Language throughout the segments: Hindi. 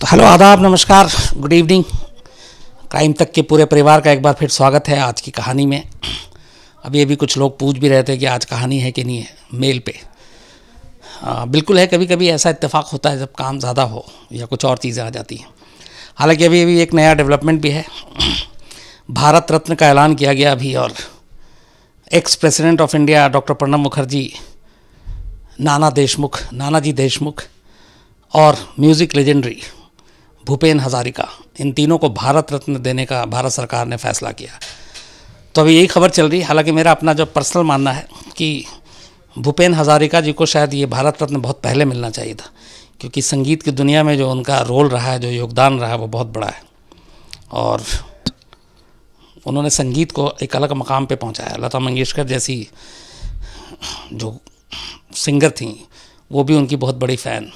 तो हेलो आदाब नमस्कार गुड इवनिंग क्राइम तक के पूरे परिवार का एक बार फिर स्वागत है आज की कहानी में अभी अभी कुछ लोग पूछ भी रहे थे कि आज कहानी है कि नहीं है मेल पे आ, बिल्कुल है कभी कभी ऐसा इत्तेफाक होता है जब काम ज़्यादा हो या कुछ और चीज़ें आ जाती हैं हालांकि अभी अभी एक नया डेवलपमेंट भी है भारत रत्न का ऐलान किया गया अभी और ex president of India doctor Pranab Mukherjee Nana Deshmukh Nana ji Deshmukh और म्यूज़िक लेजेंडरी भूपेन हज़ारिका इन तीनों को भारत रत्न देने का भारत सरकार ने फैसला किया तो अभी यही खबर चल रही है हालांकि मेरा अपना जो पर्सनल मानना है कि भूपेन हज़ारिका जी को शायद ये भारत रत्न बहुत पहले मिलना चाहिए था क्योंकि संगीत की दुनिया में जो उनका रोल रहा है जो योगदान रहा है वो बहुत बड़ा है और उन्होंने संगीत को एक अलग मकाम पे पहुंचाया लता मंगेशकर जैसी जो सिंगर थी वो भी उनकी बहुत बड़ी फ़ैन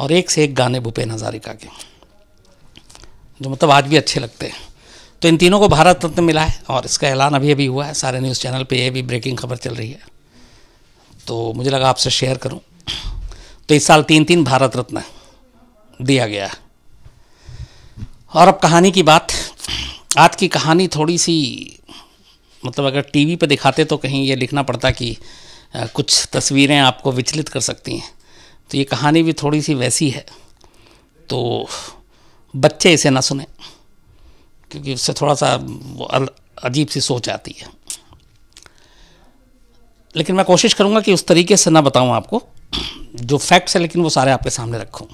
और एक से एक गाने भूपेन हजारिका के जो मतलब आज भी अच्छे लगते हैं तो इन तीनों को भारत रत्न मिला है और इसका ऐलान अभी अभी हुआ है सारे न्यूज़ चैनल पे ये भी ब्रेकिंग खबर चल रही है तो मुझे लगा आपसे शेयर करूं तो इस साल तीन तीन भारत रत्न दिया गया है और अब कहानी की बात आज की कहानी थोड़ी सी मतलब अगर टीवी पे दिखाते तो कहीं ये लिखना पड़ता कि कुछ तस्वीरें आपको विचलित कर सकती हैं तो ये कहानी भी थोड़ी सी वैसी है तो बच्चे इसे ना सुने क्योंकि उससे थोड़ा सा अजीब सी सोच आती है लेकिन मैं कोशिश करूँगा कि उस तरीके से ना बताऊँ आपको जो फैक्ट्स हैं लेकिन वो सारे आपके सामने रखूँ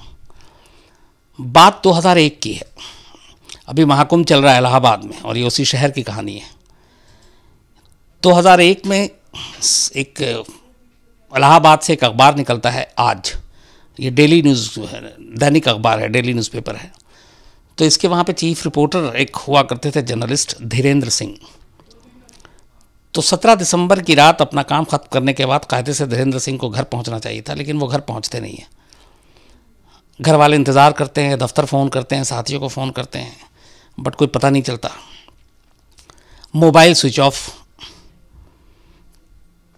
बात 2001 की है अभी महाकुंभ चल रहा है इलाहाबाद में और ये उसी शहर की कहानी है 2001 में एक इलाहाबाद से एक अखबार निकलता है आज ये डेली न्यूज़ दैनिक अखबार है डेली न्यूज़पेपर है तो इसके वहाँ पे चीफ रिपोर्टर एक हुआ करते थे जर्नलिस्ट धीरेन्द्र सिंह तो 17 दिसंबर की रात अपना काम खत्म करने के बाद कायदे से धीरेन्द्र सिंह को घर पहुँचना चाहिए था लेकिन वो घर पहुँचते नहीं हैं घर वाले इंतज़ार करते हैं दफ्तर फ़ोन करते हैं साथियों को फ़ोन करते हैं बट कोई पता नहीं चलता मोबाइल स्विच ऑफ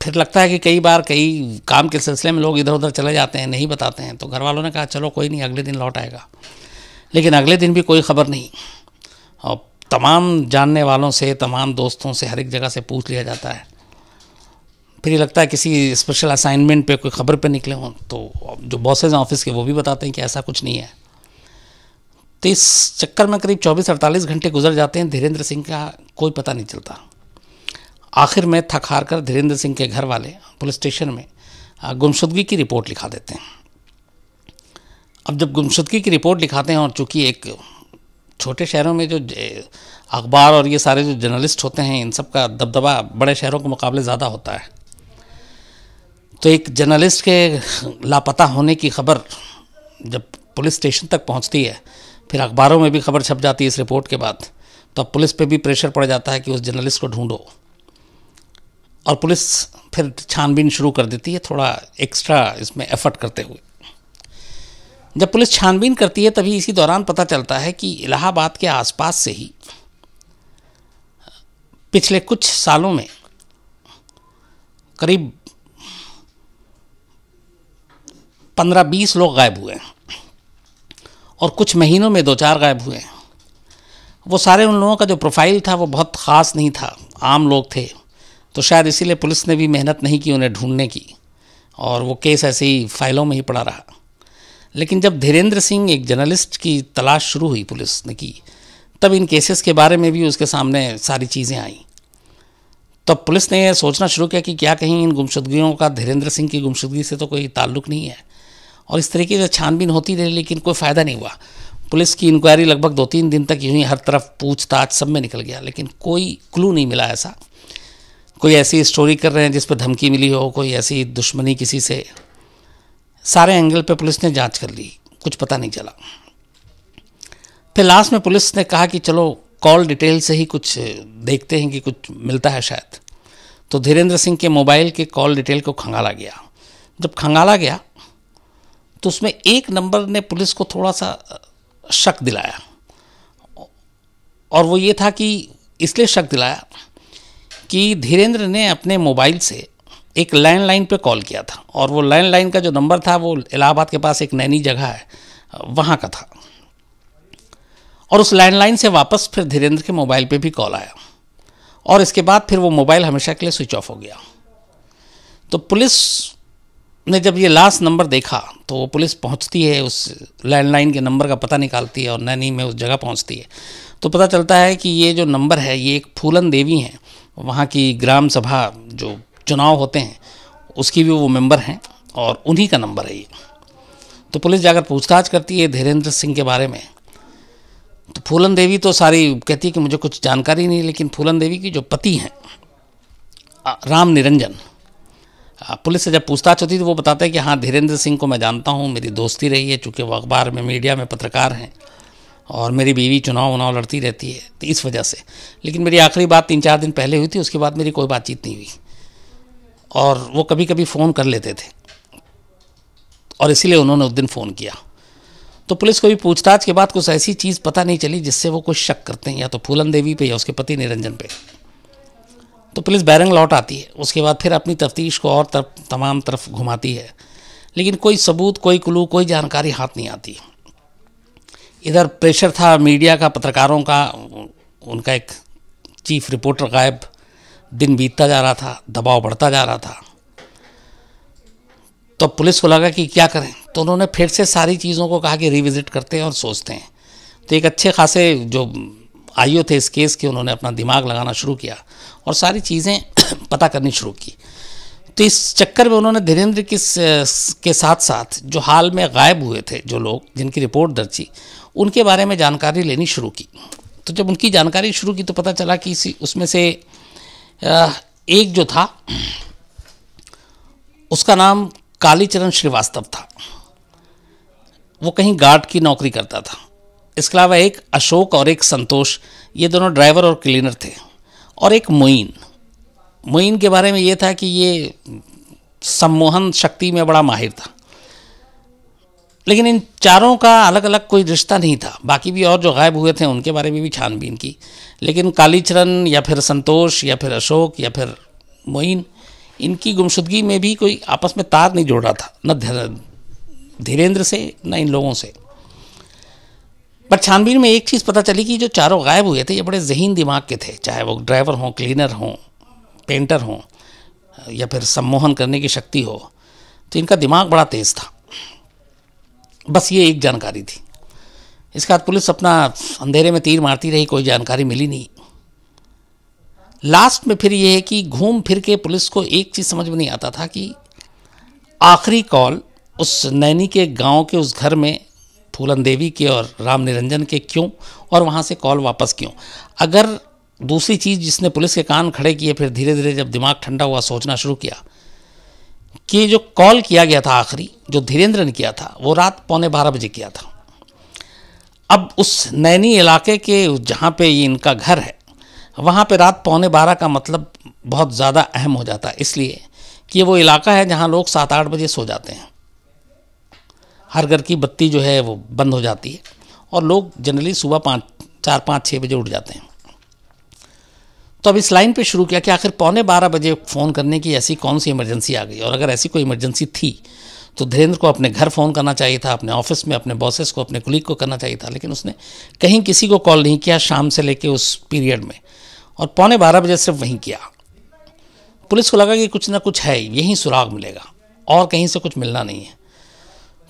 फिर लगता है कि कई बार कई काम के सिलसिले में लोग इधर उधर चले जाते हैं नहीं बताते हैं तो घर वालों ने कहा चलो कोई नहीं अगले दिन लौट आएगा लेकिन अगले दिन भी कोई खबर नहीं और तमाम जानने वालों से तमाम दोस्तों से हर एक जगह से पूछ लिया जाता है फिर ये लगता है किसी स्पेशल असाइनमेंट पे कोई ख़बर पे निकले हों तो जो बॉसेज हैं ऑफिस के वो भी बताते हैं कि ऐसा कुछ नहीं है तो इस चक्कर में करीब 24-48 घंटे गुजर जाते हैं धीरेन्द्र सिंह का कोई पता नहीं चलता आखिर में थक हार कर धीरेन्द्र सिंह के घर वाले पुलिस स्टेशन में गुमशुदगी की रिपोर्ट लिखा देते हैं अब जब गुमशुदगी की रिपोर्ट लिखाते हैं और चूँकि एक छोटे शहरों में जो अखबार और ये सारे जो जर्नलिस्ट होते हैं इन सब का दबदबा बड़े शहरों के मुकाबले ज़्यादा होता है तो एक जर्नलिस्ट के लापता होने की खबर जब पुलिस स्टेशन तक पहुंचती है फिर अखबारों में भी खबर छप जाती है इस रिपोर्ट के बाद तो अब पुलिस पे भी प्रेशर पड़ जाता है कि उस जर्नलिस्ट को ढूंढो और पुलिस फिर छानबीन शुरू कर देती है थोड़ा एक्स्ट्रा इसमें एफर्ट करते हुए जब पुलिस छानबीन करती है तभी इसी दौरान पता चलता है कि इलाहाबाद के आसपास से ही पिछले कुछ सालों में करीब पंद्रह बीस लोग गायब हुए हैं और कुछ महीनों में दो चार गायब हुए हैं वो सारे उन लोगों का जो प्रोफाइल था वो बहुत ख़ास नहीं था आम लोग थे तो शायद इसीलिए पुलिस ने भी मेहनत नहीं की उन्हें ढूंढने की और वो केस ऐसे ही फाइलों में ही पड़ा रहा लेकिन जब धीरेन्द्र सिंह एक जर्नलिस्ट की तलाश शुरू हुई पुलिस ने की तब इन केसेस के बारे में भी उसके सामने सारी चीज़ें आईं तब तो पुलिस ने यह सोचना शुरू किया कि क्या कहीं इन गुमशुदगियों का धीरेन्द्र सिंह की गुमशुदगी से तो कोई ताल्लुक नहीं है और इस तरीके से छानबीन होती रही लेकिन कोई फ़ायदा नहीं हुआ पुलिस की इंक्वायरी लगभग दो तीन दिन तक यूँ ही हर तरफ पूछताछ सब में निकल गया लेकिन कोई क्लू नहीं मिला ऐसा कोई ऐसी स्टोरी कर रहे हैं जिस पर धमकी मिली हो कोई ऐसी दुश्मनी किसी से सारे एंगल पे पुलिस ने जांच कर ली कुछ पता नहीं चला फिर लास्ट में पुलिस ने कहा कि चलो कॉल डिटेल से ही कुछ देखते हैं कि कुछ मिलता है शायद तो धीरेन्द्र सिंह के मोबाइल के कॉल डिटेल को खंगाला गया जब खंगाला गया तो उसमें एक नंबर ने पुलिस को थोड़ा सा शक दिलाया और वो ये था कि इसलिए शक दिलाया कि धीरेन्द्र ने अपने मोबाइल से एक लैंडलाइन पे कॉल किया था और वो लैंडलाइन का जो नंबर था वो इलाहाबाद के पास एक नैनी जगह है वहाँ का था और उस लैंडलाइन से वापस फिर धीरेन्द्र के मोबाइल पे भी कॉल आया और इसके बाद फिर वो मोबाइल हमेशा के लिए स्विच ऑफ हो गया तो पुलिस ने जब ये लास्ट नंबर देखा तो वो पुलिस पहुंचती है उस लैंडलाइन के नंबर का पता निकालती है और नैनी में उस जगह पहुंचती है तो पता चलता है कि ये जो नंबर है ये एक फूलन देवी हैं वहाँ की ग्राम सभा जो चुनाव होते हैं उसकी भी वो मेंबर हैं और उन्हीं का नंबर है ये तो पुलिस जाकर पूछताछ करती है धीरेन्द्र सिंह के बारे में तो फूलन देवी तो सारी कहती है कि मुझे कुछ जानकारी नहीं लेकिन फूलन देवी की जो पति हैं राम निरंजन पुलिस से जब पूछताछ होती तो वो बताते हैं कि हाँ धीरेन्द्र सिंह को मैं जानता हूँ मेरी दोस्ती रही है चूँकि वो अखबार में मीडिया में पत्रकार हैं और मेरी बीवी चुनाव उनाव लड़ती रहती है तो इस वजह से लेकिन मेरी आखिरी बात तीन चार दिन पहले हुई थी उसके बाद मेरी कोई बातचीत नहीं हुई और वो कभी कभी फ़ोन कर लेते थे और इसीलिए उन्होंने उस दिन फ़ोन किया तो पुलिस को भी पूछताछ के बाद कुछ ऐसी चीज़ पता नहीं चली जिससे वो कुछ शक करते हैं या तो फूलन देवी पे या उसके पति निरंजन पे तो पुलिस बैरंग लौट आती है उसके बाद फिर अपनी तफ्तीश को और तरफ तमाम तरफ घुमाती है लेकिन कोई सबूत कोई क्लू कोई जानकारी हाथ नहीं आती है इधर प्रेशर था मीडिया का पत्रकारों का उनका एक चीफ रिपोर्टर गायब दिन बीतता जा रहा था दबाव बढ़ता जा रहा था तो पुलिस को लगा कि क्या करें तो उन्होंने फिर से सारी चीज़ों को कहा कि रिविज़िट करते हैं और सोचते हैं तो एक अच्छे खासे जो आईओ थे इस केस के उन्होंने अपना दिमाग लगाना शुरू किया और सारी चीज़ें पता करनी शुरू की तो इस चक्कर में उन्होंने धीरेन्द्र किस के साथ साथ जो हाल में गायब हुए थे जो लोग जिनकी रिपोर्ट दर्ज की उनके बारे में जानकारी लेनी शुरू की तो जब उनकी जानकारी शुरू की तो पता चला कि इसी उसमें से एक जो था उसका नाम कालीचरण श्रीवास्तव था वो कहीं गार्ड की नौकरी करता था इसके अलावा एक अशोक और एक संतोष ये दोनों ड्राइवर और क्लीनर थे और एक मोइन मोइन के बारे में ये था कि ये सम्मोहन शक्ति में बड़ा माहिर था लेकिन इन चारों का अलग अलग कोई रिश्ता नहीं था बाकी भी और जो गायब हुए थे उनके बारे में भी छानबीन की लेकिन कालीचरण या फिर संतोष या फिर अशोक या फिर मोइन इनकी गुमशुदगी में भी कोई आपस में तार नहीं जोड़ रहा था न धीरेन्द्र से न इन लोगों से पर छानबीन में एक चीज़ पता चली कि जो चारों गायब हुए थे ये बड़े जहीन दिमाग के थे चाहे वो ड्राइवर हों क्लीनर हों पेंटर हों या फिर सम्मोहन करने की शक्ति हो तो इनका दिमाग बड़ा तेज़ था बस ये एक जानकारी थी इसके बाद पुलिस अपना अंधेरे में तीर मारती रही कोई जानकारी मिली नहीं लास्ट में फिर ये है कि घूम फिर के पुलिस को एक चीज़ समझ में नहीं आता था कि आखिरी कॉल उस नैनी के गांव के उस घर में फूलन देवी के और राम निरंजन के क्यों और वहाँ से कॉल वापस क्यों अगर दूसरी चीज़ जिसने पुलिस के कान खड़े किए फिर धीरे धीरे जब दिमाग ठंडा हुआ सोचना शुरू किया कि जो कॉल किया गया था आखिरी जो धीरेन्द्र ने किया था वो रात पौने बारह बजे किया था अब उस नैनी इलाके के जहाँ पे ये इनका घर है वहाँ पे रात पौने बारह का मतलब बहुत ज़्यादा अहम हो जाता है इसलिए कि वो इलाका है जहाँ लोग सात आठ बजे सो जाते हैं हर घर की बत्ती जो है वो बंद हो जाती है और लोग जनरली सुबह पाँच चार पाँच छः बजे उठ जाते हैं तो अब इस लाइन पे शुरू किया कि आखिर पौने बारह बजे फ़ोन करने की ऐसी कौन सी इमरजेंसी आ गई और अगर ऐसी कोई इमरजेंसी थी तो धीरेन्द्र को अपने घर फ़ोन करना चाहिए था अपने ऑफिस में अपने बॉसेस को अपने कुलीग को करना चाहिए था लेकिन उसने कहीं किसी को कॉल नहीं किया शाम से लेके उस पीरियड में और पौने बारह बजे सिर्फ वहीं किया पुलिस को लगा कि कुछ ना कुछ है यहीं सुराग मिलेगा और कहीं से कुछ मिलना नहीं है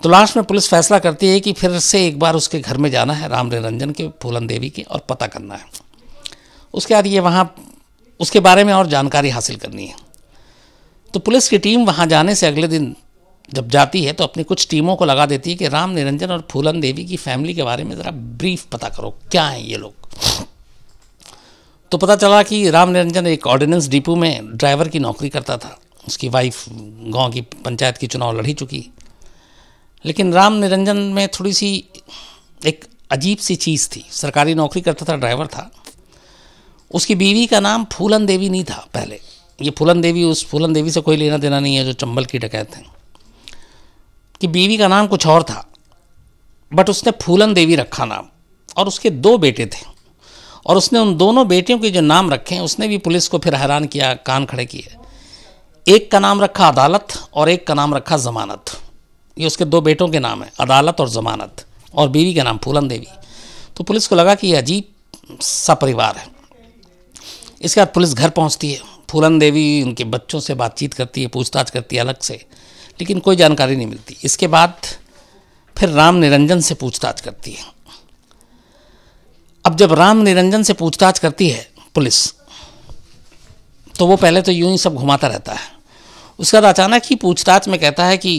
तो लास्ट में पुलिस फैसला करती है कि फिर से एक बार उसके घर में जाना है राम रंजन के फूलन देवी के और पता करना है उसके बाद ये वहाँ उसके बारे में और जानकारी हासिल करनी है तो पुलिस की टीम वहाँ जाने से अगले दिन जब जाती है तो अपनी कुछ टीमों को लगा देती है कि राम निरंजन और फूलन देवी की फैमिली के बारे में ज़रा ब्रीफ पता करो क्या हैं ये लोग तो पता चला कि राम निरंजन एक ऑर्डिनेंस डिपो में ड्राइवर की नौकरी करता था उसकी वाइफ गांव की पंचायत की चुनाव लड़ी चुकी लेकिन राम निरंजन में थोड़ी सी एक अजीब सी चीज़ थी सरकारी नौकरी करता था ड्राइवर था उसकी बीवी का नाम फूलन देवी नहीं था पहले ये फूलन देवी उस फूलन देवी से कोई लेना देना नहीं है जो चंबल की डकैत हैं कि बीवी का नाम कुछ और था बट उसने फूलन देवी रखा नाम और उसके दो बेटे थे और उसने उन दोनों बेटियों के जो नाम रखे हैं उसने भी पुलिस को फिर हैरान किया कान खड़े किए एक का नाम रखा अदालत और एक का नाम रखा जमानत ये उसके दो बेटों के नाम है अदालत और जमानत और बीवी का नाम फूलन देवी तो पुलिस को लगा कि ये अजीब सा परिवार है इसके बाद पुलिस घर पहुंचती है फूलन देवी उनके बच्चों से बातचीत करती है पूछताछ करती है अलग से लेकिन कोई जानकारी नहीं मिलती इसके बाद फिर राम निरंजन से पूछताछ करती है अब जब राम निरंजन से पूछताछ करती है पुलिस तो वो पहले तो यूं ही सब घुमाता रहता है उसके बाद अचानक ही पूछताछ में कहता है कि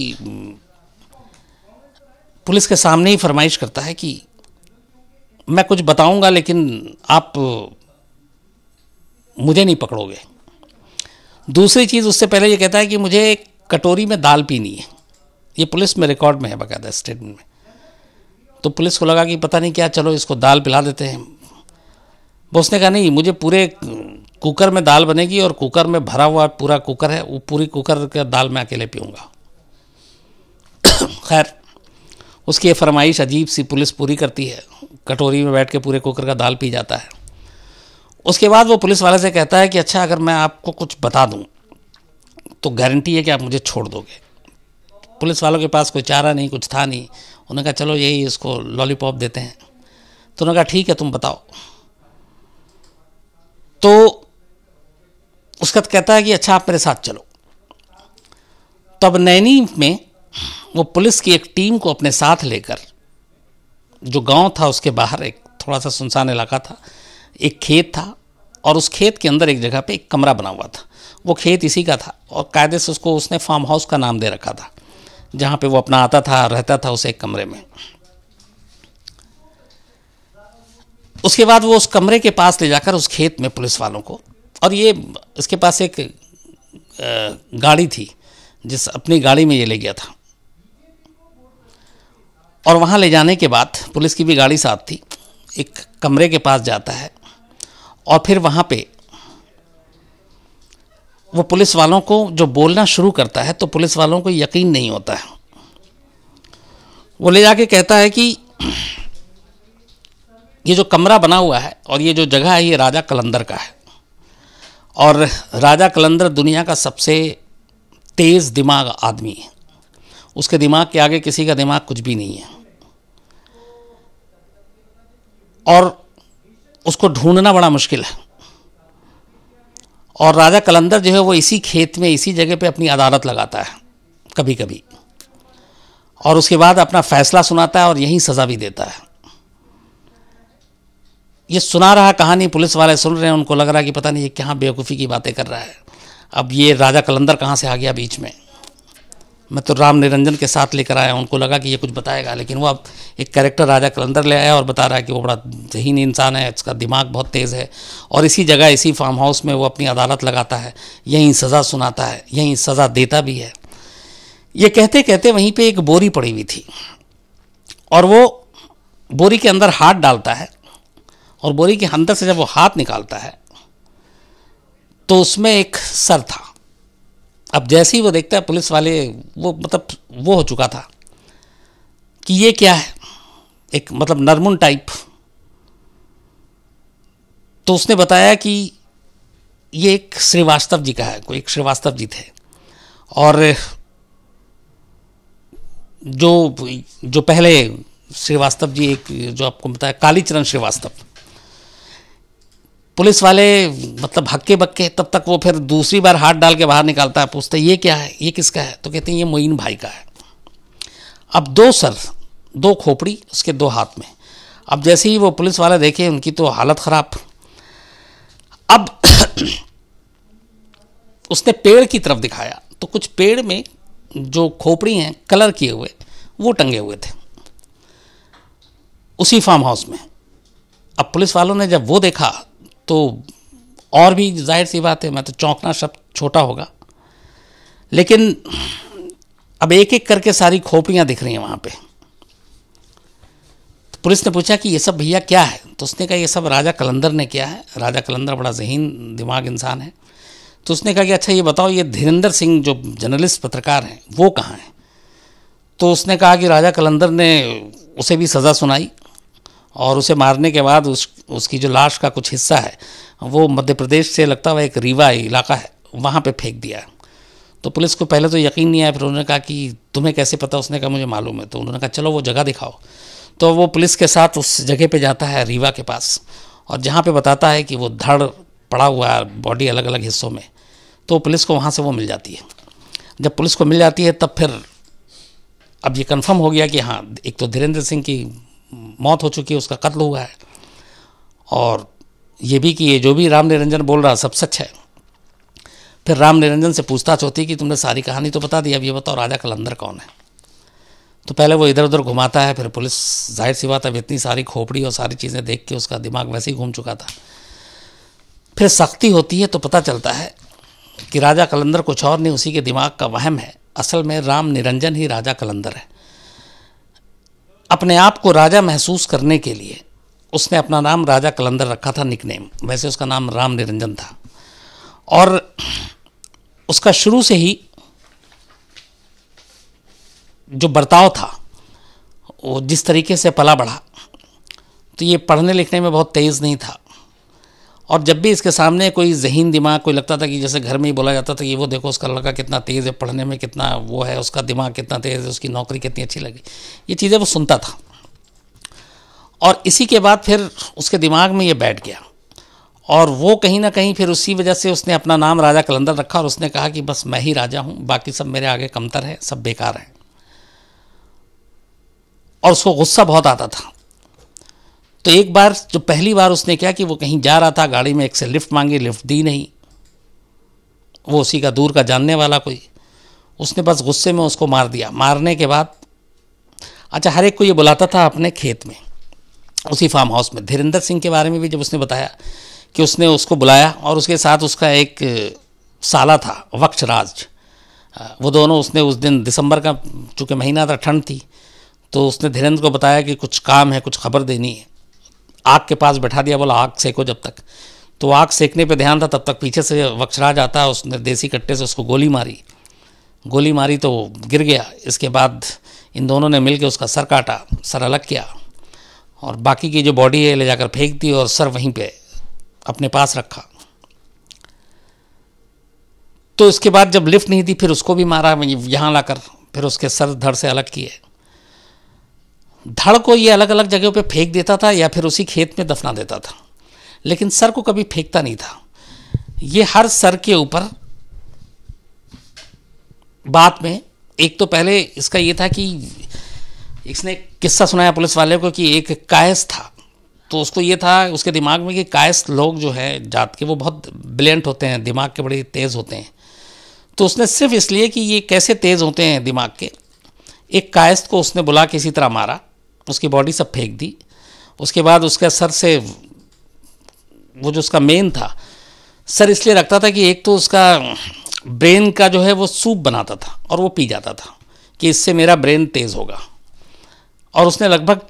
पुलिस के सामने ही फरमाइश करता है कि मैं कुछ बताऊंगा लेकिन आप मुझे नहीं पकड़ोगे दूसरी चीज़ उससे पहले ये कहता है कि मुझे एक कटोरी में दाल पीनी है ये पुलिस में रिकॉर्ड में है बाकायदा स्टेटमेंट में तो पुलिस को लगा कि पता नहीं क्या चलो इसको दाल पिला देते हैं वो ने कहा नहीं मुझे पूरे कुकर में दाल बनेगी और कुकर में भरा हुआ पूरा कुकर है वो पूरी कुकर का दाल मैं अकेले पीऊँगा खैर उसकी ये फरमाइश अजीब सी पुलिस पूरी करती है कटोरी में बैठ के पूरे कुकर का दाल पी जाता है उसके बाद वो पुलिस वाले से कहता है कि अच्छा अगर मैं आपको कुछ बता दूँ तो गारंटी है कि आप मुझे छोड़ दोगे पुलिस वालों के पास कोई चारा नहीं कुछ था नहीं उन्होंने कहा चलो यही इसको लॉलीपॉप देते हैं तो उन्होंने कहा ठीक है तुम बताओ तो उसका कहता है कि अच्छा आप मेरे साथ चलो तो अब नैनी में वो पुलिस की एक टीम को अपने साथ लेकर जो गांव था उसके बाहर एक थोड़ा सा सुनसान इलाका था एक खेत था और उस खेत के अंदर एक जगह पे एक कमरा बना हुआ था वो खेत इसी का था और कायदे से उसको उसने फार्म हाउस का नाम दे रखा था जहाँ पे वो अपना आता था रहता था उसे एक कमरे में उसके बाद वो उस कमरे के पास ले जाकर उस खेत में पुलिस वालों को और ये इसके पास एक गाड़ी थी जिस अपनी गाड़ी में ये ले गया था और वहाँ ले जाने के बाद पुलिस की भी गाड़ी साथ थी एक कमरे के पास जाता है और फिर वहाँ पे वो पुलिस वालों को जो बोलना शुरू करता है तो पुलिस वालों को यकीन नहीं होता है वो ले जाके कहता है कि ये जो कमरा बना हुआ है और ये जो जगह है ये राजा कलंदर का है और राजा कलंदर दुनिया का सबसे तेज़ दिमाग आदमी है उसके दिमाग के आगे किसी का दिमाग कुछ भी नहीं है और उसको ढूंढना बड़ा मुश्किल है और राजा कलंदर जो है वो इसी खेत में इसी जगह पे अपनी अदालत लगाता है कभी कभी और उसके बाद अपना फैसला सुनाता है और यहीं सज़ा भी देता है ये सुना रहा कहानी पुलिस वाले सुन रहे हैं उनको लग रहा है कि पता नहीं ये कहाँ बेवकूफ़ी की बातें कर रहा है अब ये राजा कलंदर कहाँ से आ गया बीच में मैं तो राम निरंजन के साथ लेकर आया उनको लगा कि ये कुछ बताएगा लेकिन वो अब एक कैरेक्टर राजा कलंदर ले आया और बता रहा है कि वो बड़ा जहीन इंसान है उसका दिमाग बहुत तेज़ है और इसी जगह इसी फार्म हाउस में वो अपनी अदालत लगाता है यहीं सज़ा सुनाता है यहीं सज़ा देता भी है ये कहते कहते वहीं पर एक बोरी पड़ी हुई थी और वो बोरी के अंदर हाथ डालता है और बोरी के अंदर से जब वो हाथ निकालता है तो उसमें एक सर था अब जैसे ही वो देखता है पुलिस वाले वो मतलब वो हो चुका था कि ये क्या है एक मतलब नरमुन टाइप तो उसने बताया कि ये एक श्रीवास्तव जी का है कोई एक श्रीवास्तव जी थे और जो जो पहले श्रीवास्तव जी एक जो आपको बताया कालीचरण श्रीवास्तव पुलिस वाले मतलब हक्के बक्के तब तक वो फिर दूसरी बार हाथ डाल के बाहर निकालता है पूछते ये क्या है ये किसका है तो कहते हैं ये मोइन भाई का है अब दो सर दो खोपड़ी उसके दो हाथ में अब जैसे ही वो पुलिस वाले देखे उनकी तो हालत ख़राब अब उसने पेड़ की तरफ दिखाया तो कुछ पेड़ में जो खोपड़ी हैं कलर किए हुए वो टंगे हुए थे उसी फार्म हाउस में अब पुलिस वालों ने जब वो देखा तो और भी जाहिर सी बात है मैं तो चौंकना शब्द छोटा होगा लेकिन अब एक एक करके सारी खोपड़ियाँ दिख रही हैं वहाँ पे तो पुलिस ने पूछा कि ये सब भैया क्या है तो उसने कहा ये सब राजा कलंदर ने किया है राजा कलंदर बड़ा जहीन दिमाग इंसान है तो उसने कहा कि अच्छा ये बताओ ये धीरेन्द्र सिंह जो जर्नलिस्ट पत्रकार हैं वो कहाँ हैं तो उसने कहा कि राजा कलंदर ने उसे भी सज़ा सुनाई और उसे मारने के बाद उस उसकी जो लाश का कुछ हिस्सा है वो मध्य प्रदेश से लगता हुआ एक रीवा इलाका है वहाँ पे फेंक दिया तो पुलिस को पहले तो यकीन नहीं आया फिर उन्होंने कहा कि तुम्हें कैसे पता उसने कहा मुझे मालूम है तो उन्होंने कहा चलो वो जगह दिखाओ तो वो पुलिस के साथ उस जगह पर जाता है रीवा के पास और जहाँ पर बताता है कि वो धड़ पड़ा हुआ है बॉडी अलग अलग हिस्सों में तो पुलिस को वहाँ से वो मिल जाती है जब पुलिस को मिल जाती है तब फिर अब ये कंफर्म हो गया कि हाँ एक तो धीरेन्द्र सिंह की मौत हो चुकी है उसका कत्ल हुआ है और ये भी कि ये जो भी राम निरंजन बोल रहा सब सच है फिर राम निरंजन से पूछताछ होती कि तुमने सारी कहानी तो बता दी अब ये बताओ राजा कलंदर कौन है तो पहले वो इधर उधर घुमाता है फिर पुलिस जाहिर सी बात अब इतनी सारी खोपड़ी और सारी चीज़ें देख के उसका दिमाग वैसे ही घूम चुका था फिर सख्ती होती है तो पता चलता है कि राजा कलंदर कुछ और नहीं उसी के दिमाग का वहम है असल में राम निरंजन ही राजा कलंदर है अपने आप को राजा महसूस करने के लिए उसने अपना नाम राजा कलंदर रखा था निकनेम वैसे उसका नाम राम निरंजन था और उसका शुरू से ही जो बर्ताव था वो जिस तरीके से पला बढ़ा तो ये पढ़ने लिखने में बहुत तेज़ नहीं था और जब भी इसके सामने कोई जहन दिमाग कोई लगता था कि जैसे घर में ही बोला जाता था कि वो देखो उसका लड़का कितना तेज़ है पढ़ने में कितना वो है उसका दिमाग कितना तेज़ है उसकी नौकरी कितनी अच्छी लगी ये चीज़ें वो सुनता था और इसी के बाद फिर उसके दिमाग में ये बैठ गया और वो कहीं ना कहीं फिर उसी वजह से उसने अपना नाम राजा कलंदर रखा और उसने कहा कि बस मैं ही राजा हूँ बाकी सब मेरे आगे कमतर है सब बेकार हैं और उसको गुस्सा बहुत आता था तो एक बार जो पहली बार उसने क्या कि वो कहीं जा रहा था गाड़ी में एक से लिफ्ट मांगी लिफ्ट दी नहीं वो उसी का दूर का जानने वाला कोई उसने बस गुस्से में उसको मार दिया मारने के बाद अच्छा हर एक को ये बुलाता था अपने खेत में उसी फार्म हाउस में धीरेन्द्र सिंह के बारे में भी जब उसने बताया कि उसने उसको बुलाया और उसके साथ उसका एक साला था वक्षराज वो दोनों उसने उस दिन दिसंबर का चूँकि महीना था ठंड थी तो उसने धीरेन्द्र को बताया कि कुछ काम है कुछ खबर देनी है आग के पास बैठा दिया बोला आग सेको जब तक तो आग सेकने पे ध्यान था तब तक पीछे से वक्षराज आता है उसने देसी कट्टे से उसको गोली मारी गोली मारी तो गिर गया इसके बाद इन दोनों ने मिल उसका सर काटा सर अलग किया और बाकी की जो बॉडी है ले जाकर फेंक दी और सर वहीं पे अपने पास रखा तो इसके बाद जब लिफ्ट नहीं थी फिर उसको भी मारा यहाँ लाकर फिर उसके सर धड़ से अलग किए धड़ को ये अलग अलग जगहों पे फेंक देता था या फिर उसी खेत में दफना देता था लेकिन सर को कभी फेंकता नहीं था ये हर सर के ऊपर बात में एक तो पहले इसका ये था कि इसने किस्सा सुनाया पुलिस वाले को कि एक कायस था तो उसको ये था उसके दिमाग में कि कायस लोग जो है जात के वो बहुत ब्रिलियंट होते हैं दिमाग के बड़े तेज़ होते हैं तो उसने सिर्फ इसलिए कि ये कैसे तेज़ होते हैं दिमाग के एक कायस्त को उसने बुला के इसी तरह मारा उसकी बॉडी सब फेंक दी उसके बाद उसका सर से वो जो उसका मेन था सर इसलिए रखता था कि एक तो उसका ब्रेन का जो है वो सूप बनाता था और वो पी जाता था कि इससे मेरा ब्रेन तेज़ होगा और उसने लगभग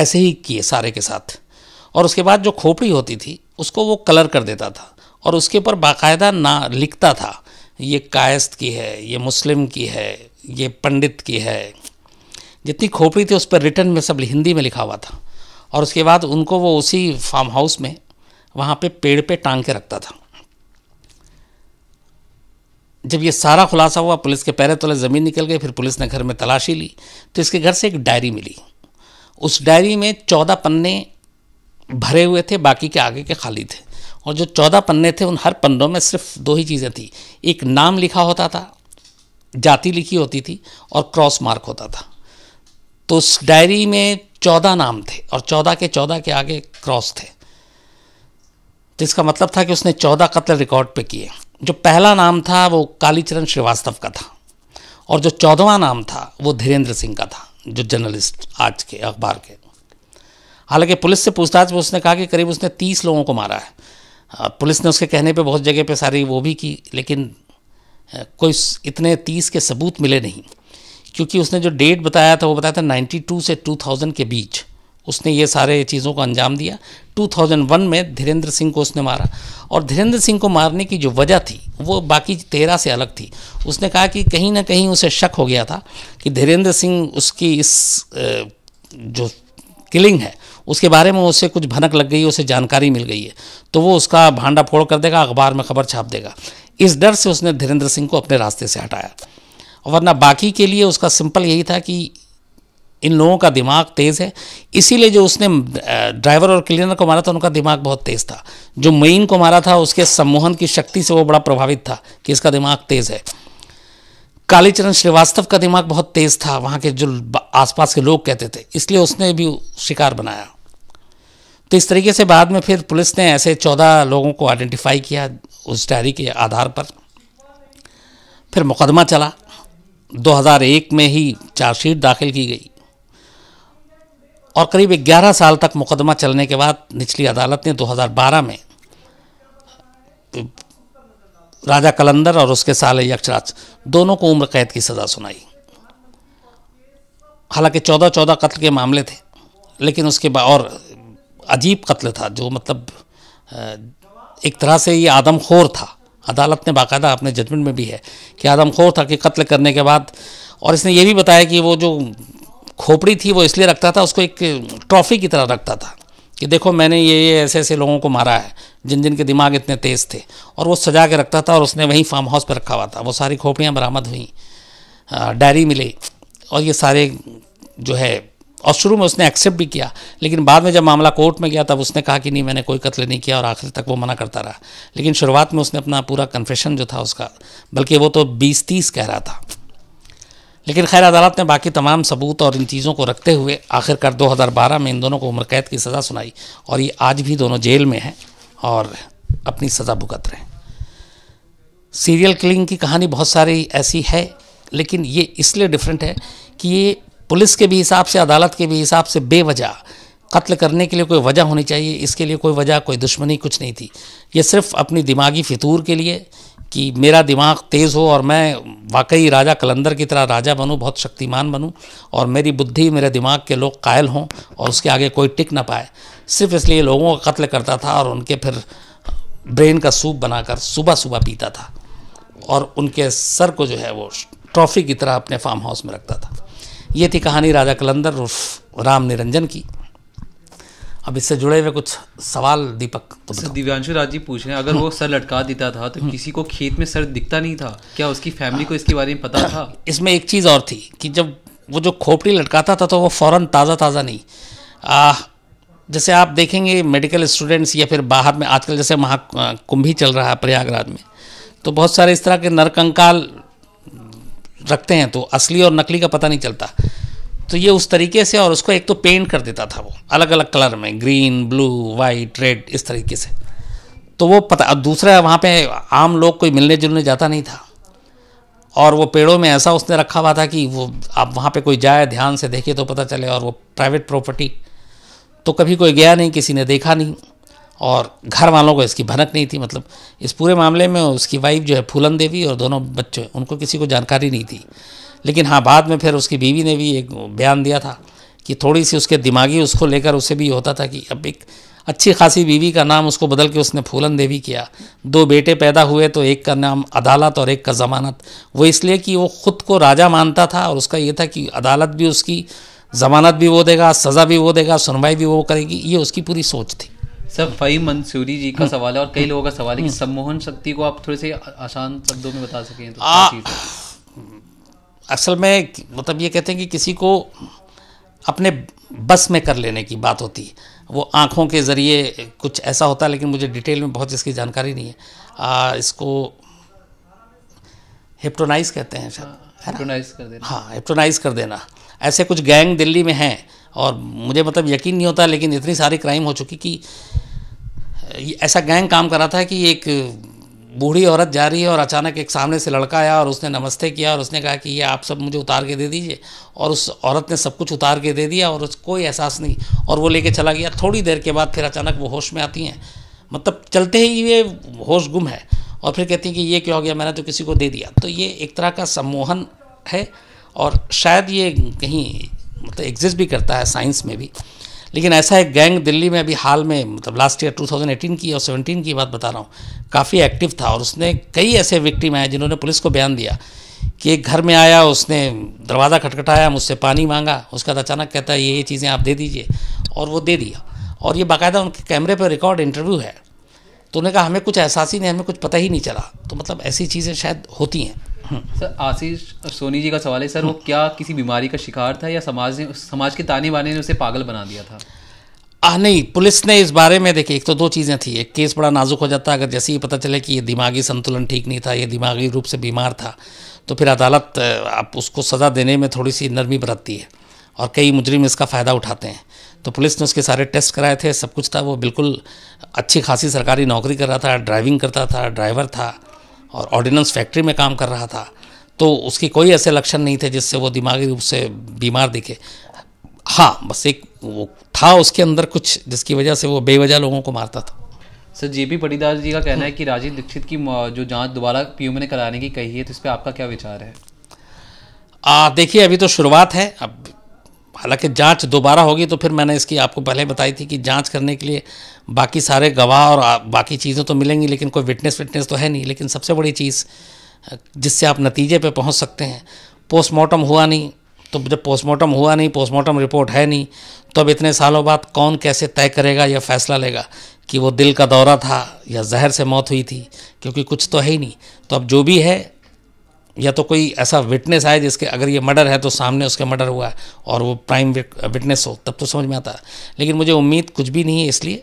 ऐसे ही किए सारे के साथ और उसके बाद जो खोपड़ी होती थी उसको वो कलर कर देता था और उसके ऊपर बाकायदा ना लिखता था ये कायस्त की है ये मुस्लिम की है ये पंडित की है जितनी खोपड़ी थी उस पर रिटर्न में सब हिंदी में लिखा हुआ था और उसके बाद उनको वो उसी फार्म हाउस में वहाँ पे पेड़ पे टांग के रखता था जब ये सारा खुलासा हुआ पुलिस के पैरे तले ज़मीन निकल गई फिर पुलिस ने घर में तलाशी ली तो इसके घर से एक डायरी मिली उस डायरी में चौदह पन्ने भरे हुए थे बाकी के आगे के खाली थे और जो चौदह पन्ने थे उन हर पन्नों में सिर्फ दो ही चीज़ें थी एक नाम लिखा होता था जाति लिखी होती थी और क्रॉस मार्क होता था तो उस डायरी में चौदह नाम थे और चौदह के चौदह के आगे क्रॉस थे तो इसका मतलब था कि उसने चौदह कत्ल रिकॉर्ड पे किए जो पहला नाम था वो कालीचरण श्रीवास्तव का था और जो चौदवा नाम था वो धीरेन्द्र सिंह का था जो जर्नलिस्ट आज के अखबार के हालांकि पुलिस से पूछताछ में उसने कहा कि करीब उसने तीस लोगों को मारा है पुलिस ने उसके कहने पे बहुत जगह पे सारी वो भी की लेकिन कोई इतने तीस के सबूत मिले नहीं क्योंकि उसने जो डेट बताया था वो बताया था 92 से 2000 के बीच उसने ये सारे चीज़ों को अंजाम दिया 2001 में धीरेन्द्र सिंह को उसने मारा और धीरेन्द्र सिंह को मारने की जो वजह थी वो बाकी तेरह से अलग थी उसने कहा कि कहीं ना कहीं उसे शक हो गया था कि धीरेन्द्र सिंह उसकी इस जो किलिंग है उसके बारे में उसे कुछ भनक लग गई उसे जानकारी मिल गई है तो वो उसका भांडा फोड़ कर देगा अखबार में खबर छाप देगा इस डर से उसने धीरेन्द्र सिंह को अपने रास्ते से हटाया वरना बाकी के लिए उसका सिंपल यही था कि इन लोगों का दिमाग तेज़ है इसीलिए जो उसने ड्राइवर और क्लीनर को मारा था उनका दिमाग बहुत तेज़ था जो मेन को मारा था उसके सम्मोहन की शक्ति से वो बड़ा प्रभावित था कि इसका दिमाग तेज़ है कालीचरण श्रीवास्तव का दिमाग बहुत तेज़ था वहाँ के जो आसपास के लोग कहते थे इसलिए उसने भी शिकार बनाया तो इस तरीके से बाद में फिर पुलिस ने ऐसे चौदह लोगों को आइडेंटिफाई किया उस डायरी के आधार पर फिर मुकदमा चला 2001 में ही चार्जशीट दाखिल की गई और करीब 11 साल तक मुकदमा चलने के बाद निचली अदालत ने 2012 में राजा कलंदर और उसके साले यक्षराज दोनों को उम्र कैद की सज़ा सुनाई हालांकि चौदह चौदह कत्ल के मामले थे लेकिन उसके बाद और अजीब कत्ल था जो मतलब एक तरह से ये आदमखोर था अदालत ने बाकायदा अपने जजमेंट में भी है कि आदमखोर था कि कत्ल करने के बाद और इसने ये भी बताया कि वो जो खोपड़ी थी वो इसलिए रखता था उसको एक ट्रॉफी की तरह रखता था कि देखो मैंने ये ये ऐसे ऐसे लोगों को मारा है जिन जिन के दिमाग इतने तेज़ थे और वो सजा के रखता था और उसने वहीं फार्म हाउस पर रखा हुआ था वो सारी खोपड़ियाँ बरामद हुई डायरी मिली और ये सारे जो है और शुरू में उसने एक्सेप्ट भी किया लेकिन बाद में जब मामला कोर्ट में गया तब उसने कहा कि नहीं मैंने कोई कत्ल नहीं किया और आखिर तक वो मना करता रहा लेकिन शुरुआत में उसने अपना पूरा कन्फेशन जो था उसका बल्कि वो तो बीस तीस कह रहा था लेकिन खैर अदालत ने बाकी तमाम सबूत और इन चीज़ों को रखते हुए आखिरकार 2012 में इन दोनों को उम्र कैद की सज़ा सुनाई और ये आज भी दोनों जेल में हैं और अपनी सज़ा भुगत रहे सीरियल किलिंग की कहानी बहुत सारी ऐसी है लेकिन ये इसलिए डिफरेंट है कि ये पुलिस के भी हिसाब से अदालत के भी हिसाब से बेवजह कत्ल करने के लिए कोई वजह होनी चाहिए इसके लिए कोई वजह कोई दुश्मनी कुछ नहीं थी ये सिर्फ अपनी दिमागी फितूर के लिए कि मेरा दिमाग तेज़ हो और मैं वाकई राजा कलंदर की तरह राजा बनूं बहुत शक्तिमान बनूं और मेरी बुद्धि मेरे दिमाग के लोग कायल हों और उसके आगे कोई टिक ना पाए सिर्फ इसलिए लोगों का कत्ल करता था और उनके फिर ब्रेन का सूप बनाकर सुबह सुबह पीता था और उनके सर को जो है वो ट्रॉफी की तरह अपने फार्म हाउस में रखता था ये थी कहानी राजा कलंदर उर्फ राम निरंजन की अब इससे जुड़े हुए कुछ सवाल दीपक तो दिव्यांशु राज जी पूछ रहे हैं अगर वो सर लटका देता था तो हम्म। किसी को खेत में सर दिखता नहीं था क्या उसकी फैमिली को इसके बारे में पता था इसमें एक चीज़ और थी कि जब वो जो खोपड़ी लटकाता था तो वो फ़ौरन ताज़ा ताज़ा नहीं आ, जैसे आप देखेंगे मेडिकल स्टूडेंट्स या फिर बाहर में आजकल जैसे महाकुंभ ही चल रहा है प्रयागराज में तो बहुत सारे इस तरह के नरकंकाल रखते हैं तो असली और नकली का पता नहीं चलता तो ये उस तरीके से और उसको एक तो पेंट कर देता था वो अलग अलग कलर में ग्रीन ब्लू वाइट रेड इस तरीके से तो वो पता दूसरा वहाँ पे आम लोग कोई मिलने जुलने जाता नहीं था और वो पेड़ों में ऐसा उसने रखा हुआ था कि वो आप वहाँ पे कोई जाए ध्यान से देखे तो पता चले और वो प्राइवेट प्रॉपर्टी तो कभी कोई गया नहीं किसी ने देखा नहीं और घर वालों को इसकी भनक नहीं थी मतलब इस पूरे मामले में उसकी वाइफ जो है फूलन देवी और दोनों बच्चे उनको किसी को जानकारी नहीं थी लेकिन हाँ बाद में फिर उसकी बीवी ने भी एक बयान दिया था कि थोड़ी सी उसके दिमागी उसको लेकर उसे भी होता था कि अब एक अच्छी खासी बीवी का नाम उसको बदल के उसने फूलन देवी किया दो बेटे पैदा हुए तो एक का नाम अदालत और एक का ज़मानत वो इसलिए कि वो ख़ुद को राजा मानता था और उसका ये था कि अदालत भी उसकी ज़मानत भी वो देगा सज़ा भी वो देगा सुनवाई भी वो करेगी ये उसकी पूरी सोच थी सर फई मंसूरी जी का हम्म। सवाल है और कई लोगों का सवाल है कि हम्म। सम्मोहन शक्ति को आप थोड़े से आसान शब्दों में बता सकें तो असल में मतलब ये कहते हैं कि किसी को अपने बस में कर लेने की बात होती है वो आँखों के ज़रिए कुछ ऐसा होता है लेकिन मुझे डिटेल में बहुत इसकी जानकारी नहीं है आ, इसको हिप्टोनाइज कहते हैं शायद हाँ, हिप्टोनाइज कर देना हाँ हिप्टोनाइज कर देना ऐसे कुछ गैंग दिल्ली में हैं और मुझे मतलब यकीन नहीं होता लेकिन इतनी सारी क्राइम हो चुकी कि ऐसा गैंग काम कर रहा था कि एक बूढ़ी औरत जा रही है और अचानक एक सामने से लड़का आया और उसने नमस्ते किया और उसने कहा कि ये आप सब मुझे उतार के दे दीजिए और उस औरत ने सब कुछ उतार के दे दिया और उस कोई एहसास नहीं और वो लेके चला गया थोड़ी देर के बाद फिर अचानक वो होश में आती हैं मतलब चलते ही ये होश गुम है और फिर कहती हैं कि ये क्या हो गया मैंने तो किसी को दे दिया तो ये एक तरह का सम्मोहन है और शायद ये कहीं मतलब तो एग्जिस्ट भी करता है साइंस में भी लेकिन ऐसा एक गैंग दिल्ली में अभी हाल में मतलब लास्ट ईयर 2018 की और 17 की बात बता रहा हूँ काफ़ी एक्टिव था और उसने कई ऐसे विक्टिम आए जिन्होंने पुलिस को बयान दिया कि एक घर में आया उसने दरवाज़ा खटखटाया मुझसे पानी मांगा उसका अचानक कहता है ये ये चीज़ें आप दे दीजिए और वो दे दिया और ये बाकायदा उनके कैमरे पर रिकॉर्ड इंटरव्यू है तो उन्होंने कहा हमें कुछ एहसास ही नहीं हमें कुछ पता ही नहीं चला तो मतलब ऐसी चीज़ें शायद होती हैं सर आशीष सोनी जी का सवाल है सर वो क्या किसी बीमारी का शिकार था या समाज ने समाज के ताने बाने ने उसे पागल बना दिया था आ नहीं पुलिस ने इस बारे में देखिए एक तो दो चीज़ें थी एक केस बड़ा नाजुक हो जाता अगर जैसे ही पता चले कि ये दिमागी संतुलन ठीक नहीं था ये दिमागी रूप से बीमार था तो फिर अदालत आप उसको सज़ा देने में थोड़ी सी नरमी बरतती है और कई मुजरिम इसका फ़ायदा उठाते हैं तो पुलिस ने उसके सारे टेस्ट कराए थे सब कुछ था वो बिल्कुल अच्छी खासी सरकारी नौकरी कर रहा था ड्राइविंग करता था ड्राइवर था और ऑर्डिनेंस फैक्ट्री में काम कर रहा था तो उसकी कोई ऐसे लक्षण नहीं थे जिससे वो दिमागी रूप से बीमार दिखे हाँ बस एक वो था उसके अंदर कुछ जिसकी वजह से वो बेवजह लोगों को मारता था सर जे पी पटीदार जी का कहना है हम्म। कि राजीव दीक्षित की जो जांच दोबारा पी ने कराने की कही है तो इस पर आपका क्या विचार है देखिए अभी तो शुरुआत है अब हालांकि जांच दोबारा होगी तो फिर मैंने इसकी आपको पहले बताई थी कि जांच करने के लिए बाकी सारे गवाह और बाकी चीज़ें तो मिलेंगी लेकिन कोई विटनेस विटनेस तो है नहीं लेकिन सबसे बड़ी चीज़ जिससे आप नतीजे पे पहुंच सकते हैं पोस्टमार्टम हुआ नहीं तो जब पोस्टमार्टम हुआ नहीं पोस्टमार्टम रिपोर्ट है नहीं तो अब इतने सालों बाद कौन कैसे तय करेगा या फैसला लेगा कि वो दिल का दौरा था या जहर से मौत हुई थी क्योंकि कुछ तो है ही नहीं तो अब जो भी है या तो कोई ऐसा विटनेस आए जिसके अगर ये मर्डर है तो सामने उसके मर्डर हुआ है और वो प्राइम विटनेस हो तब तो समझ में आता लेकिन मुझे उम्मीद कुछ भी नहीं है इसलिए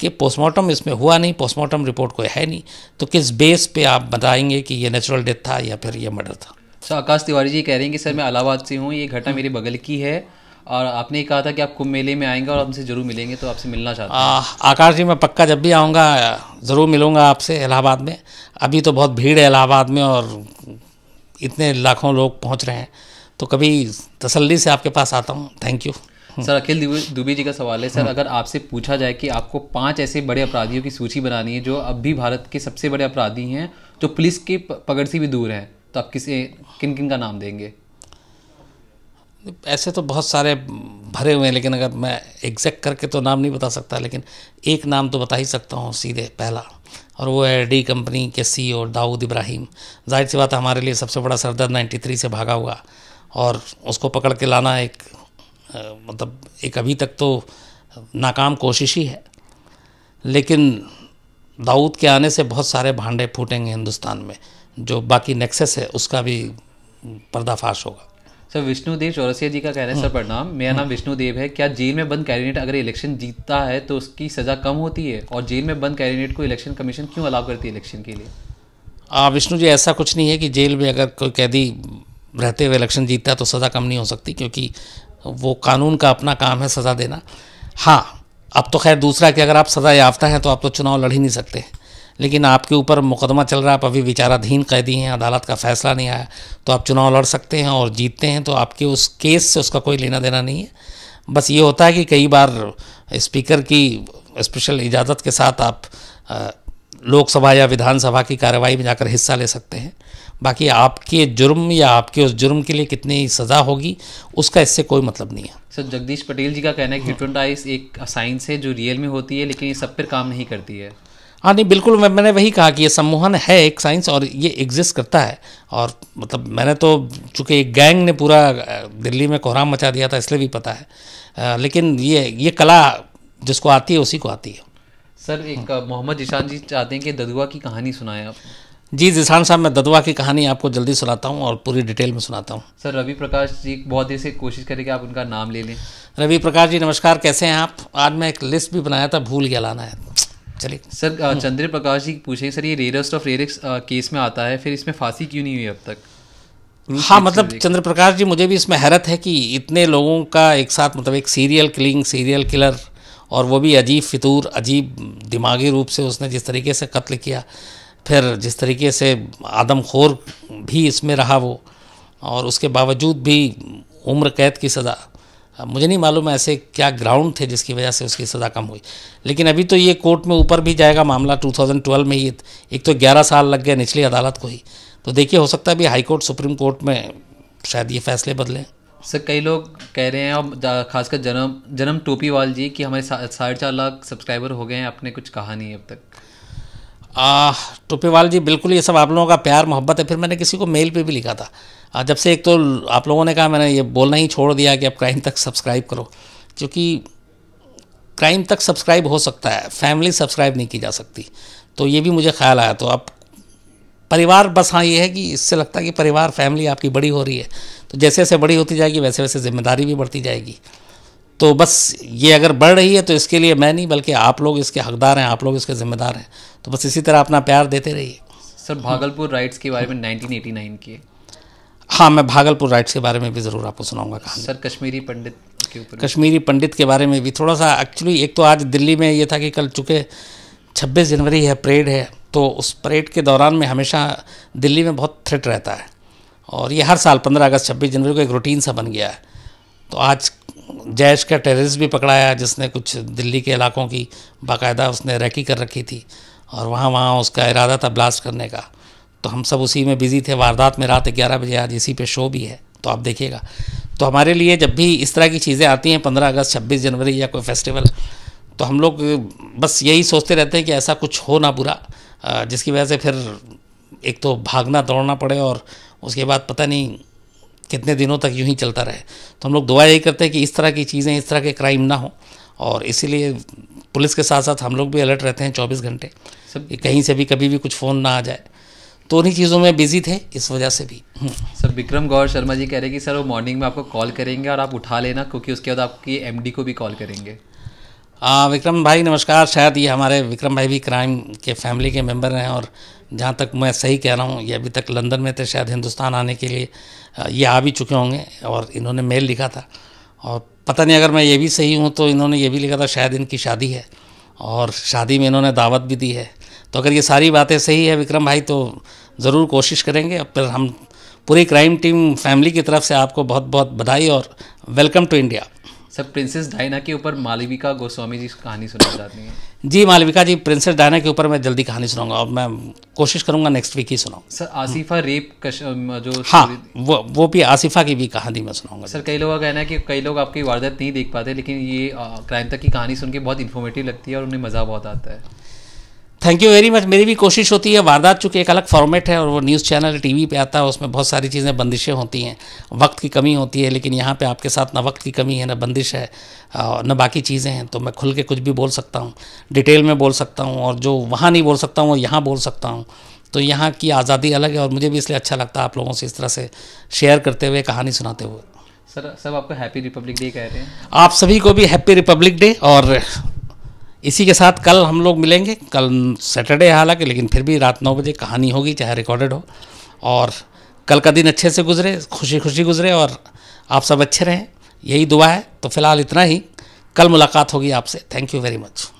कि पोस्टमार्टम इसमें हुआ नहीं पोस्टमार्टम रिपोर्ट कोई है नहीं तो किस बेस पे आप बताएंगे कि ये नेचुरल डेथ था या फिर ये मर्डर था सर अच्छा, आकाश तिवारी जी कह रहे हैं कि सर मैं इलाहाबाद से हूँ ये घटना मेरे बगल की है और आपने कहा था कि आप कुंभ मेले में आएंगे और हमसे ज़रूर मिलेंगे तो आपसे मिलना चाहते हैं आकाश जी मैं पक्का जब भी आऊँगा ज़रूर मिलूँगा आपसे इलाहाबाद में अभी तो बहुत भीड़ है इलाहाबाद में और इतने लाखों लोग पहुँच रहे हैं तो कभी तसल्ली से आपके पास आता हूँ thank you sir Akhil Dubey ji का सवाल है सर हम्म। अगर आपसे पूछा जाए कि आपको पांच ऐसे बड़े अपराधियों की सूची बनानी है जो अब भी भारत के सबसे बड़े अपराधी हैं जो पुलिस की पकड़ से भी दूर हैं तो आप किसे किन किन का नाम देंगे ऐसे तो बहुत सारे भरे हुए हैं लेकिन अगर मैं एग्जैक्ट करके तो नाम नहीं बता सकता लेकिन एक नाम तो बता ही सकता हूँ सीधे पहला और वो है डी कंपनी के सी और e दाऊद इब्राहिम जाहिर सी बात हमारे लिए सबसे बड़ा सरदर्द नाइन्टी थ्री से भागा हुआ और उसको पकड़ के लाना एक मतलब एक अभी तक तो नाकाम कोशिश ही है लेकिन दाऊद के आने से बहुत सारे भांडे फूटेंगे हिंदुस्तान में जो बाकी नेक्सेस है उसका भी पर्दाफाश होगा सर विष्णुदेव चौरसिया जी का कह रहे हैं सर हाँ। प्रणाम मेरा नाम हाँ। विष्णुदेव है क्या जेल में बंद कैंडिडेट अगर इलेक्शन जीतता है तो उसकी सज़ा कम होती है और जेल में बंद कैंडिडेट को इलेक्शन कमीशन क्यों अलाउ करती है इलेक्शन के लिए विष्णु जी ऐसा कुछ नहीं है कि जेल में अगर कोई कैदी रहते हुए इलेक्शन जीतता है तो सज़ा कम नहीं हो सकती क्योंकि वो कानून का अपना काम है सज़ा देना हाँ अब तो खैर दूसरा कि अगर आप सज़ा याफ्ता हैं तो आप तो चुनाव लड़ ही नहीं सकते लेकिन आपके ऊपर मुकदमा चल रहा है आप अभी विचाराधीन कैदी हैं अदालत का फैसला नहीं आया तो आप चुनाव लड़ सकते हैं और जीतते हैं तो आपके उस केस से उसका कोई लेना देना नहीं है बस ये होता है कि कई बार स्पीकर की स्पेशल इजाज़त के साथ आप लोकसभा या विधानसभा की कार्रवाई में जाकर हिस्सा ले सकते हैं बाकी आपके जुर्म या आपके उस जुर्म के लिए कितनी सज़ा होगी उसका इससे कोई मतलब नहीं है सर जगदीश पटेल जी का कहना है कि ह्यूटन हाँ। एक साइंस है जो रियल में होती है लेकिन ये सब पर काम नहीं करती है हाँ नहीं बिल्कुल मैं मैंने वही कहा कि ये सम्मोहन है एक साइंस और ये एग्जिस्ट करता है और मतलब मैंने तो चूँकि एक गैंग ने पूरा दिल्ली में कोहराम मचा दिया था इसलिए भी पता है आ, लेकिन ये ये कला जिसको आती है उसी को आती है सर एक मोहम्मद ईशान जी चाहते हैं कि ददुआ की कहानी सुनाएं आप जी जिसान साहब मैं ददवा की कहानी आपको जल्दी सुनाता हूँ और पूरी डिटेल में सुनाता हूँ सर रवि प्रकाश जी बहुत देर से कोशिश करें कि आप उनका नाम ले लें रवि प्रकाश जी नमस्कार कैसे हैं आप आज मैं एक लिस्ट भी बनाया था भूल गया लाना है चलिए सर हम्म। चंद्र प्रकाश जी पूछे सर ये रेरस्ट ऑफ रेरिक्स केस में आता है फिर इसमें फांसी क्यों नहीं हुई अब तक हाँ मतलब चंद्र प्रकाश जी मुझे भी इसमें हैरत है कि इतने लोगों का एक साथ मतलब एक सीरियल किलिंग सीरियल किलर और वो भी अजीब फितूर अजीब दिमागी रूप से उसने जिस तरीके से कत्ल किया फिर जिस तरीके से आदमखोर भी इसमें रहा वो और उसके बावजूद भी उम्र कैद की सज़ा हाँ, मुझे नहीं मालूम ऐसे क्या ग्राउंड थे जिसकी वजह से उसकी सज़ा कम हुई लेकिन अभी तो ये कोर्ट में ऊपर भी जाएगा मामला 2012 में ये एक तो 11 साल लग गया निचली अदालत को ही तो देखिए हो सकता है अभी हाई कोर्ट सुप्रीम कोर्ट में शायद ये फैसले बदलें सर कई लोग कह रहे हैं और खासकर जन्म जन्म टोपीवाल जी कि हमारे साढ़े चार लाख सब्सक्राइबर हो गए हैं आपने कुछ कहा नहीं अब तक टोपीवाल जी बिल्कुल ये सब आप लोगों का प्यार मोहब्बत है फिर मैंने किसी को मेल पर भी लिखा था हाँ, जब से एक तो आप लोगों ने कहा मैंने ये बोलना ही छोड़ दिया कि अब क्राइम तक सब्सक्राइब करो क्योंकि क्राइम तक सब्सक्राइब हो सकता है फैमिली सब्सक्राइब नहीं की जा सकती तो ये भी मुझे ख्याल आया तो आप परिवार बस हाँ ये है कि इससे लगता है कि परिवार फैमिली आपकी बड़ी हो रही है तो जैसे जैसे बड़ी होती जाएगी वैसे वैसे जिम्मेदारी भी बढ़ती जाएगी तो बस ये अगर बढ़ रही है तो इसके लिए मैं नहीं बल्कि आप लोग इसके हकदार हैं आप लोग इसके ज़िम्मेदार हैं तो बस इसी तरह अपना प्यार देते रहिए सर भागलपुर राइट्स के बारे में 1989 हाँ। की हाँ मैं भागलपुर राइट्स के बारे में भी ज़रूर आपको सुनाऊंगा कहा सर कश्मीरी पंडित के ऊपर कश्मीरी पंडित के बारे में भी थोड़ा सा एक्चुअली एक तो आज दिल्ली में ये था कि कल चुके छब्बीस जनवरी है परेड है तो उस परेड के दौरान में हमेशा दिल्ली में बहुत थ्रेट रहता है और ये हर साल पंद्रह अगस्त छब्बीस जनवरी को एक रूटीन सा बन गया है तो आज जैश का टेररिस्ट भी पकड़ाया जिसने कुछ दिल्ली के इलाकों की बाकायदा उसने रैकी कर रखी थी और वहाँ वहाँ उसका इरादा था ब्लास्ट करने का तो हम सब उसी में बिज़ी थे वारदात में रात ग्यारह बजे आज इसी पे शो भी है तो आप देखिएगा तो हमारे लिए जब भी इस तरह की चीज़ें आती हैं पंद्रह अगस्त छब्बीस जनवरी या कोई फेस्टिवल तो हम लोग बस यही सोचते रहते हैं कि ऐसा कुछ हो ना बुरा जिसकी वजह से फिर एक तो भागना दौड़ना पड़े और उसके बाद पता नहीं कितने दिनों तक यूं ही चलता रहे तो हम लोग दुआ यही करते हैं कि इस तरह की चीज़ें इस तरह के क्राइम ना हो और इसीलिए पुलिस के साथ साथ हम लोग भी अलर्ट रहते हैं चौबीस घंटे कहीं से भी कभी भी कुछ फ़ोन ना आ जाए तो उन्हीं चीज़ों में बिजी थे इस वजह से भी हम्म। सर विक्रम गौर शर्मा जी कह रहे हैं कि सर वो मॉर्निंग में आपको कॉल करेंगे और आप उठा लेना क्योंकि उसके बाद आपकी एम को भी कॉल करेंगे आ, विक्रम भाई नमस्कार शायद ये हमारे विक्रम भाई भी क्राइम के फैमिली के मेंबर हैं और जहाँ तक मैं सही कह रहा हूँ ये अभी तक लंदन में थे शायद हिंदुस्तान आने के लिए ये आ भी चुके होंगे और इन्होंने मेल लिखा था और पता नहीं अगर मैं ये भी सही हूँ तो इन्होंने ये भी लिखा था शायद इनकी शादी है और शादी में इन्होंने दावत भी दी है तो अगर ये सारी बातें सही है विक्रम भाई तो ज़रूर कोशिश करेंगे अब फिर हम पूरी क्राइम टीम फैमिली की तरफ से आपको बहुत बहुत बधाई और welcome to India sir princess Diana के ऊपर मालविका गोस्वामी जी कहानी सुनाना चाहती हैं जी मालविका जी प्रिंसेस डायना के ऊपर मैं जल्दी कहानी सुनाऊंगा और मैं कोशिश करूंगा नेक्स्ट वीक ही सुनाऊँ सर आसिफा रेप कश, जो हाँ वो वो भी आसिफा की भी कहानी मैं सुनाऊंगा सर कई लोगों का कहना है कि कई लोग आपकी वारदात नहीं देख पाते लेकिन ये क्राइम तक की कहानी सुन के बहुत इन्फॉर्मेटिव लगती है और उन्हें मज़ा बहुत आता है थैंक यू वेरी मच मेरी भी कोशिश होती है वारदात चूँकि एक अलग फॉर्मेट है और वो न्यूज़ चैनल वी पर आता है उसमें बहुत सारी चीज़ें बंदिशें होती हैं वक्त की कमी होती है लेकिन यहाँ पे आपके साथ ना वक्त की कमी है ना बंदिश है न बाकी चीज़ें हैं तो मैं खुल के कुछ भी बोल सकता हूँ डिटेल में बोल सकता हूँ और जो वहाँ नहीं बोल सकता हूँ वो यहाँ बोल सकता हूँ तो यहाँ की आज़ादी अलग है और मुझे भी इसलिए अच्छा लगता है आप लोगों से इस तरह से शेयर करते हुए कहानी सुनाते हुए सर सब आपको हैप्पी रिपब्लिक डे कह रहे हैं आप सभी को भी हैप्पी रिपब्लिक डे और इसी के साथ कल हम लोग मिलेंगे कल सैटरडे हालांकि लेकिन फिर भी रात नौ बजे कहानी होगी चाहे रिकॉर्डेड हो और कल का दिन अच्छे से गुजरे खुशी खुशी गुजरे और आप सब अच्छे रहें यही दुआ है तो फिलहाल इतना ही कल मुलाकात होगी आपसे थैंक यू वेरी मच